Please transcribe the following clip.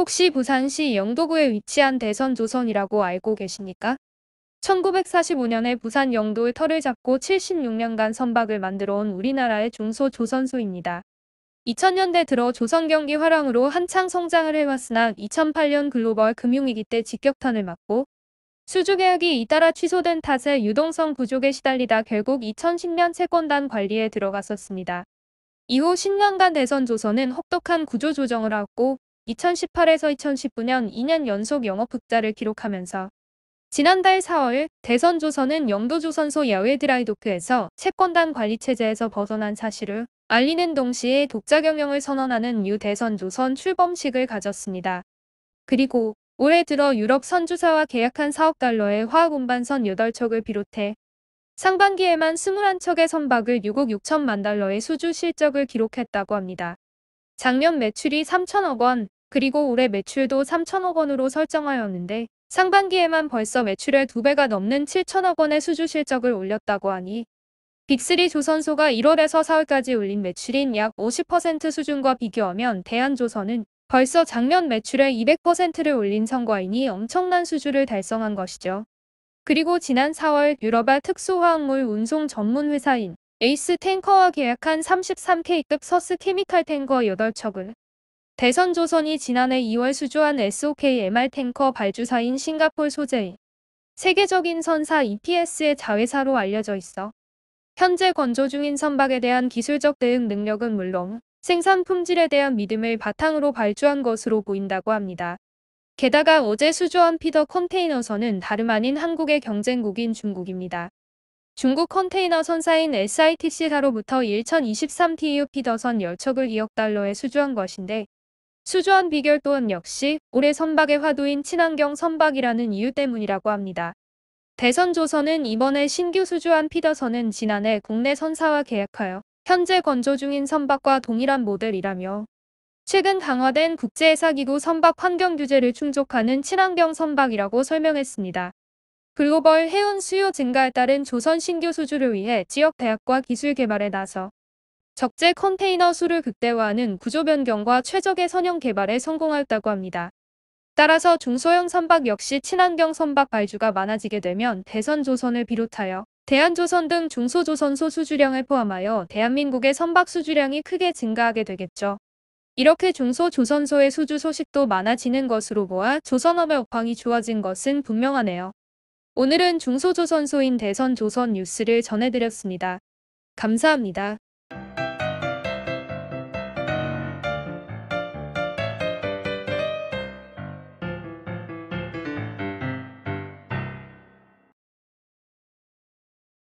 혹시 부산시 영도구에 위치한 대선조선이라고 알고 계십니까? 1945년에 부산 영도의 터를 잡고 76년간 선박을 만들어 온 우리나라의 중소조선소입니다. 2000년대 들어 조선경기 화랑으로 한창 성장을 해왔으나 2008년 글로벌 금융위기 때 직격탄을 맞고 수주계약이 잇따라 취소된 탓에 유동성 부족에 시달리다 결국 2010년 채권단 관리에 들어갔었습니다. 이후 10년간 대선 조선은 혹독한 구조조정을 하고 2018에서 2019년 2년 연속 영업흑자를 기록하면서 지난달 4월 대선조선은 영도조선소 야외 드라이도크에서 채권단 관리체제에서 벗어난 사실을 알리는 동시에 독자 경영을 선언하는 유 대선조선 출범식을 가졌습니다. 그리고 올해 들어 유럽 선주사와 계약한 4억 달러의 화학 운반선 8척을 비롯해 상반기에만 21척의 선박을 6억 6천만 달러의 수주 실적을 기록했다고 합니다. 작년 매출이 3천억 원, 그리고 올해 매출도 3천억 원으로 설정하였는데 상반기에만 벌써 매출의 2배가 넘는 7천억 원의 수주 실적을 올렸다고 하니 빅3 조선소가 1월에서 4월까지 올린 매출인 약 50% 수준과 비교하면 대한조선은 벌써 작년 매출의 200%를 올린 성과이니 엄청난 수주를 달성한 것이죠. 그리고 지난 4월 유럽의 특수화학물 운송 전문 회사인 에이스 탱커와 계약한 33K급 서스 케미칼 탱커 8척을 대선조선이 지난해 2월 수주한 SOK-MR 탱커 발주사인 싱가폴 소재의 세계적인 선사 EPS의 자회사로 알려져 있어 현재 건조 중인 선박에 대한 기술적 대응 능력은 물론 생산 품질에 대한 믿음을 바탕으로 발주한 것으로 보인다고 합니다. 게다가 어제 수주한 피더 컨테이너선은 다름 아닌 한국의 경쟁국인 중국입니다. 중국 컨테이너 선사인 SITC사로부터 1023TU 피더선 10척을 2억 달러에 수주한 것인데 수조한 비결 또한 역시 올해 선박의 화두인 친환경 선박이라는 이유 때문이라고 합니다. 대선조선은 이번에 신규 수주한 피더선은 지난해 국내 선사와 계약하여 현재 건조 중인 선박과 동일한 모델이라며 최근 강화된 국제해사기구 선박 환경 규제를 충족하는 친환경 선박이라고 설명했습니다. 글로벌 해운 수요 증가에 따른 조선 신규 수주를 위해 지역 대학과 기술 개발에 나서 적재 컨테이너 수를 극대화하는 구조 변경과 최적의 선형 개발에 성공하였다고 합니다. 따라서 중소형 선박 역시 친환경 선박 발주가 많아지게 되면 대선조선을 비롯하여 대한조선 등 중소조선 소수주량을 포함하여 대한민국의 선박 수주량이 크게 증가하게 되겠죠. 이렇게 중소조선소의 수주 소식도 많아지는 것으로 보아 조선업의 업황이 좋아진 것은 분명하네요. 오늘은 중소조선소인 대선조선 뉴스를 전해드렸습니다. 감사합니다.